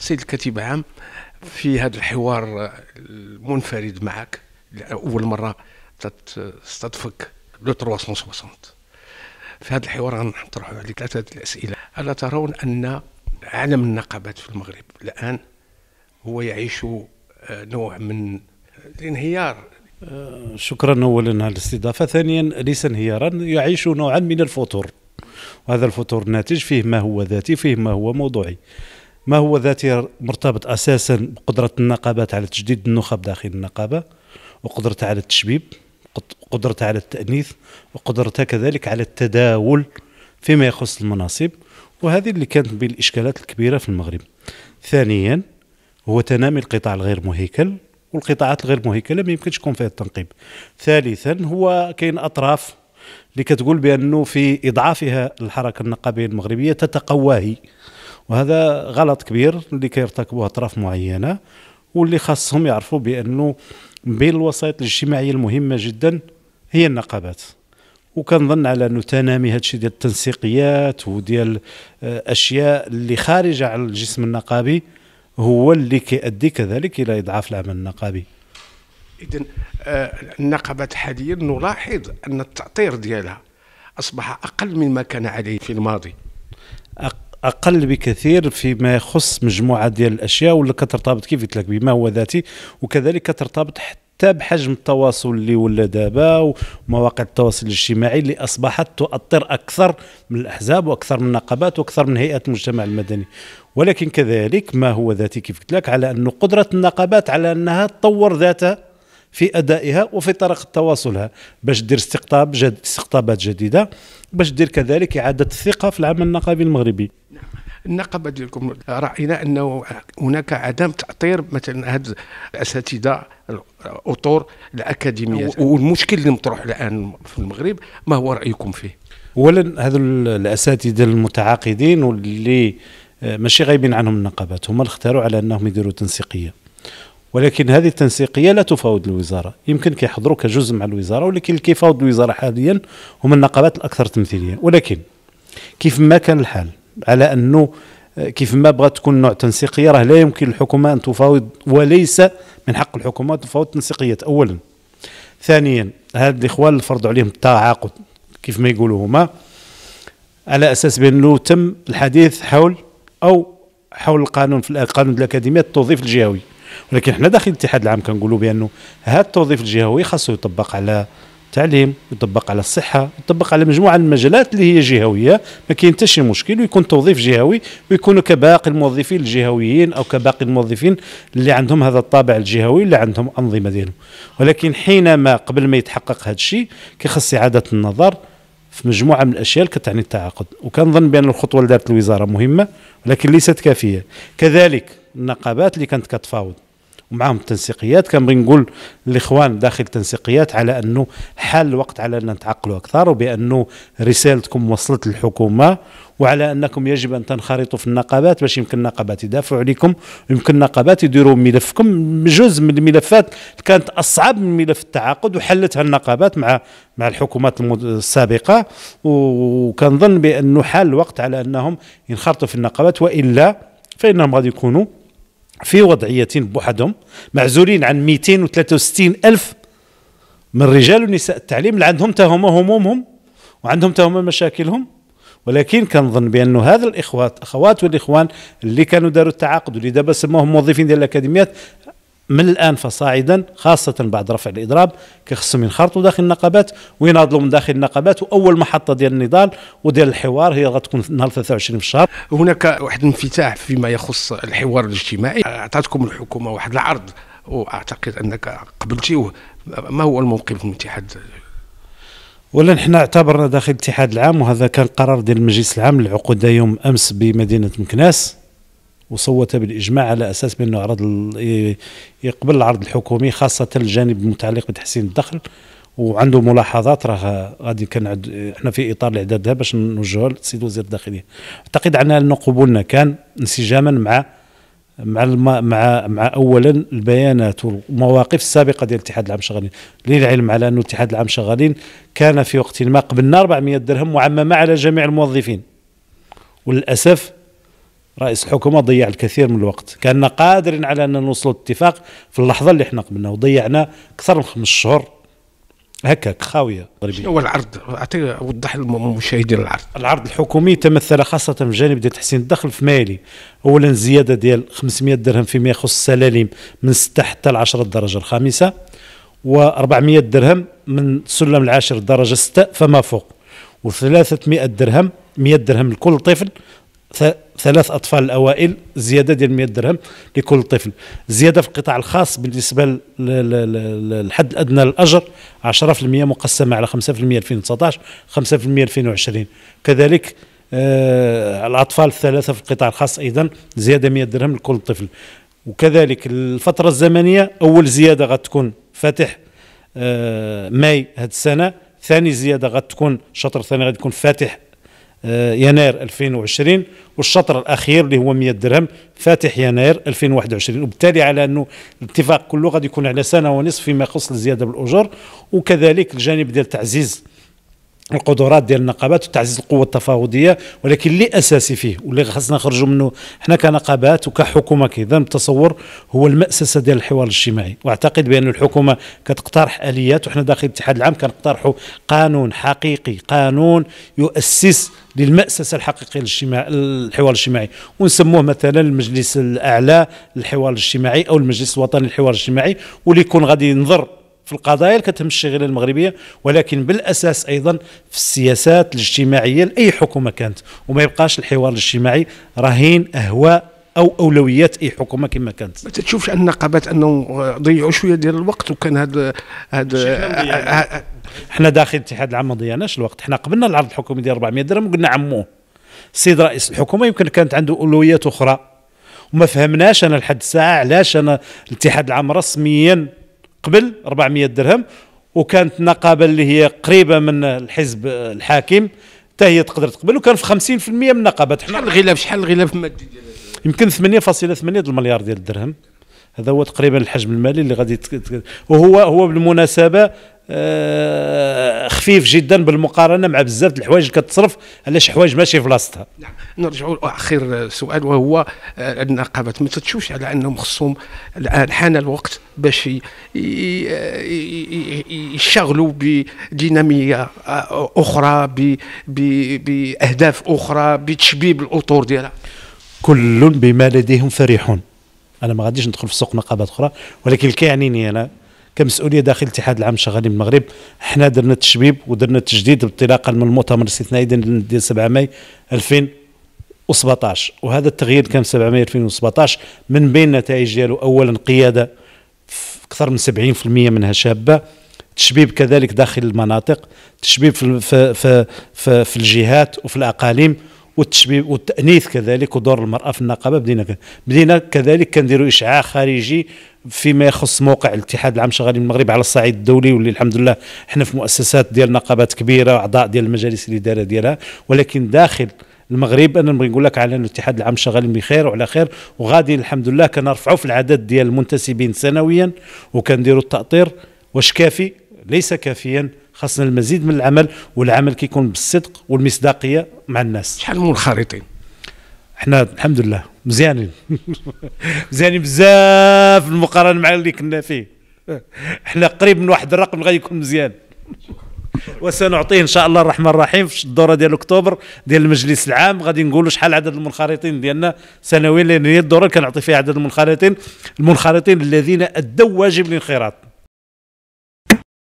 سيد الكاتب عام في هذا الحوار المنفرد معك لأول مره تستضفك لو 360 في هذا الحوار غنطرح عليك ثلاثه الاسئله الا ترون ان عالم النقابات في المغرب الان هو يعيش آه، نوع من الانهيار آه، شكرا اولا على الاستضافه ثانيا ليس انهيارا يعيش نوعا من الفطور وهذا الفطور الناتج فيه ما هو ذاتي فيه ما هو موضوعي ما هو ذاتي مرتبط اساسا بقدره النقابات على تجديد النخب داخل النقابه وقدرتها على التشبيب وقدرتها على التانيث وقدرتها كذلك على التداول فيما يخص المناصب وهذه اللي كانت بين الاشكالات الكبيره في المغرب ثانيا هو تنامي القطاع الغير مهيكل والقطاعات الغير مهيكله ما يمكنش يكون فيها التنقيب ثالثا هو كاين اطراف اللي كتقول بانه في اضعافها الحركه النقابيه المغربيه تتقواهي وهذا غلط كبير اللي كيرتكبوه اطراف معينه واللي خاصهم يعرفوا بانه بين الوسائط الاجتماعيه المهمه جدا هي النقابات وكنظن على انه تنامي هادشي ديال التنسيقيات وديال آه، اشياء اللي خارجه على الجسم النقابي هو اللي كيؤدي كذلك الى اضعاف العمل النقابي اذا آه، النقابات حاليا نلاحظ ان التاطير ديالها اصبح اقل مما كان عليه في الماضي اقل بكثير فيما يخص مجموعه ديال الاشياء ولا كترتبط كيف قلت لك بما هو ذاتي وكذلك كترتبط حتى بحجم التواصل اللي ولا دابا ومواقع التواصل الاجتماعي اللي اصبحت تؤطر اكثر من الاحزاب واكثر من النقابات واكثر من هيئات المجتمع المدني ولكن كذلك ما هو ذاتي كيف قلت لك على انه قدره النقابات على انها تطور ذاتها في ادائها وفي طرق تواصلها باش دير استقطاب جد استقطابات جديده باش دير كذلك اعاده الثقه في العمل النقابي المغربي نعم. النقابه ديالكم راينا انه هناك عدم تأطير مثلا هاد الاساتذه الاطور الأكاديمية والمشكل اللي مطروح الان في المغرب ما هو رايكم فيه؟ اولا هذو الاساتذه المتعاقدين واللي آه، ماشي غايبين عنهم النقابات هما اللي اختاروا على انهم يديروا تنسيقيه ولكن هذه التنسيقيه لا تفاوض الوزاره يمكن كيحضروا كجزء مع الوزاره ولكن اللي كيفاوض الوزاره حاليا هما النقابات الاكثر تمثيليه ولكن كيف ما كان الحال على انه كيف ما بغات تكون نوع تنسيقيه راه لا يمكن الحكومه ان تفاوض وليس من حق الحكومه تفاوض تنسيقيات اولا ثانيا هاد الاخوان اللي فرضوا عليهم التعاقد كيف ما يقولوا هما على اساس بانه تم الحديث حول او حول القانون في القانون الاكاديميه التوظيف الجهوي ولكن حنا داخل الاتحاد العام كنقولوا بانه هذا التوظيف الجهوي خاصو يطبق على التعليم يطبق على الصحه يطبق على مجموعه من المجالات اللي هي جهويه ما كاين حتى شي مشكل ويكون توظيف جهوي ويكون كباقي الموظفين الجهويين او كباقي الموظفين اللي عندهم هذا الطابع الجهوي اللي عندهم انظمه ديالهم ولكن حينما قبل ما يتحقق هذا الشيء كيخص اعاده النظر في مجموعه من الاشياء اللي كتعني التعاقد وكنظن بان الخطوه اللي دارت الوزاره مهمه ولكن ليست كافيه كذلك النقابات اللي كانت كتفاوض ومعهم التنسيقيات كنبغي نقول الاخوان داخل التنسيقيات على انه حال الوقت على ان نتعقلوا اكثر وبانه رسالتكم وصلت للحكومه وعلى انكم يجب ان تنخرطوا في النقابات باش يمكن النقابات يدافعوا عليكم ويمكن النقابات يديروا ملفكم جزء من الملفات كانت اصعب من ملف التعاقد وحلتها النقابات مع مع الحكومات السابقه وكنظن بانه حال الوقت على انهم ينخرطوا في النقابات والا فانهم غادي يكونوا في وضعية بوحدهم معزولين عن 263 ألف من رجال ونساء التعليم اللي عندهم تهمة همومهم وعندهم تهمة مشاكلهم ولكن كنظن بأن هذا الإخوات أخوات والإخوان اللي كانوا داروا التعاقد واللي دابا سموهم موظفين ديال الأكاديميات من الان فصاعدا خاصه بعد رفع الاضراب كيخصهم ينخرطوا داخل النقابات ويناضلوا من داخل النقابات واول محطه ديال النضال وديال الحوار هي غتكون نهار 23 في الشهر هناك واحد الانفتاح فيما يخص الحوار الاجتماعي اعطتكم الحكومه واحد العرض واعتقد انك قبلتيه ما هو الموقف من الاتحاد ولا نحن اعتبرنا داخل الاتحاد العام وهذا كان قرار ديال المجلس العام للعقود يوم امس بمدينه مكناس وصوت بالاجماع على اساس بانه عرض يقبل العرض الحكومي خاصه الجانب المتعلق بتحسين الدخل وعنده ملاحظات راه غادي كنعد احنا في اطار الاعداد باش نوجهها للسيد وزير الداخليه اعتقد عنا ان قبولنا كان انسجاما مع مع الم... مع مع اولا البيانات والمواقف السابقه ديال الاتحاد العام شغالين للعلم على ان الاتحاد العام شغالين كان في وقت ما قبلنا 400 درهم معممه على جميع الموظفين وللاسف رئيس الحكومه ضيع الكثير من الوقت كان قادرين على ان نوصلوا لاتفاق في اللحظه اللي حنا قبلنا وضيعنا اكثر من خمس شهور هكاك خاويه شنو هو العرض؟ اعطي وضح للمشاهدين العرض العرض الحكومي تمثل خاصه في جانب ديال تحسين الدخل في مالي اولا زياده ديال 500 درهم فيما يخص السلالم من 6 حتى ل 10 الدرجه الخامسه و400 درهم من سلم العاشر درجه 6 فما فوق و300 درهم 100 درهم لكل طفل ثلاث اطفال الاوائل زياده ديال 100 درهم لكل طفل زياده في القطاع الخاص بالنسبه للحد الادنى للاجر 10% مقسمه على 5% 2019 5% 2020 كذلك آه الاطفال الثلاثه في القطاع الخاص ايضا زياده 100 درهم لكل طفل وكذلك الفتره الزمنيه اول زياده غتكون فاتح آه ماي هذه السنه ثاني زياده غتكون شطر ثاني غتكون فاتح آه، يناير 2020 والشطر الاخير اللي هو 100 درهم فاتح يناير 2021 وبالتالي على انه الاتفاق كله غادي يكون على سنه ونصف فيما يخص الزياده بالاجور وكذلك الجانب ديال تعزيز القدرات ديال النقابات وتعزيز القوه التفاوضيه ولكن اللي اساسي فيه واللي خاصنا نخرجوا منه حنا كنقابات وكحكومه كذا التصور هو المأسسه ديال الحوار الاجتماعي واعتقد بان الحكومه كتقترح اليات وحنا داخل الاتحاد العام كنقترحوا قانون حقيقي قانون يؤسس للمأسسة الحقيقية للحوار الحوار الاجتماعي ونسموه مثلا المجلس الأعلى للحوار الاجتماعي أو المجلس الوطني للحوار الاجتماعي واللي يكون غادي ينظر في القضايا اللي كتهم الشغله المغربيه ولكن بالاساس ايضا في السياسات الاجتماعيه لاي حكومه كانت وما يبقاش الحوار الاجتماعي رهين اهواء او اولويات اي حكومه كما كانت ما تشوفش النقابات انه ضيعوا شويه ديال الوقت وكان هذا هذا حنا داخل الاتحاد العام ما ضيعناش الوقت حنا قبلنا العرض الحكومي ديال 400 درهم وقلنا عموه السيد رئيس الحكومه يمكن كانت عنده اولويات اخرى وما فهمناش انا لحد الساعه علاش انا الاتحاد العام رسميا قبل 400 درهم وكانت النقابه اللي هي قريبه من الحزب الحاكم حتى هي تقدر تقبل وكان في 50% من النقابات شحال الغلاف شحال الغلاف المادي ديال يمكن 8.8 المليار ديال الدرهم هذا هو تقريبا الحجم المالي اللي غادي وهو هو بالمناسبه آه، خفيف جدا بالمقارنه مع بزاف الحوايج اللي كتصرف على شي حوايج ماشي في بلاصتها نعم نرجعوا لاخر سؤال وهو آه، النقابات ما تتشوفش على انهم خصهم الان حان الوقت باش يشتغلوا بديناميه آه، اخرى باهداف اخرى بتشبيب الاطور ديالها كل بما لديهم فرحون انا ما غاديش ندخل في سوق نقابات اخرى ولكن اللي كيعنيني انا كمسؤوليه داخل الاتحاد العام الشغالي المغرب حنا درنا التشبيب ودرنا التجديد انطلاقا من المؤتمر الاستثنائي ديال 7 ماي 2017 وهذا التغيير كان 7 ماي 2017 من بين النتائج ديالو اولا قياده اكثر من 70% منها شابه تشبيب كذلك داخل المناطق تشبيب في في في, في الجهات وفي الاقاليم والتشبيب والتانيث كذلك ودور المراه في النقابه بدينا بدينا كذلك كنديروا اشعاع خارجي فيما يخص موقع الاتحاد العام شغالين المغرب على الصعيد الدولي واللي الحمد لله احنا في مؤسسات ديال نقابات كبيره واعضاء ديال المجالس الاداره ديالها ولكن داخل المغرب انا نبغي نقول لك على ان الاتحاد العام شغالين بخير وعلى خير وغادي الحمد لله كنرفعوا في العدد ديال المنتسبين سنويا وكنديروا التاطير واش كافي ليس كافيا خاصنا المزيد من العمل والعمل كيكون بالصدق والمصداقيه مع الناس شحال من منخرطين احنا الحمد لله مزيانين مزيانين بزاف المقارنه مع اللي كنا فيه احنا قريب من واحد الرقم غادي يكون مزيان وسنعطيه ان شاء الله الرحمن الرحيم في الدوره ديال اكتوبر ديال المجلس العام غادي نقولوا شحال عدد المنخرطين ديالنا سنويا لان هي الدوره اللي كنعطي فيها عدد المنخرطين المنخرطين الذين ادوا واجب الانخراط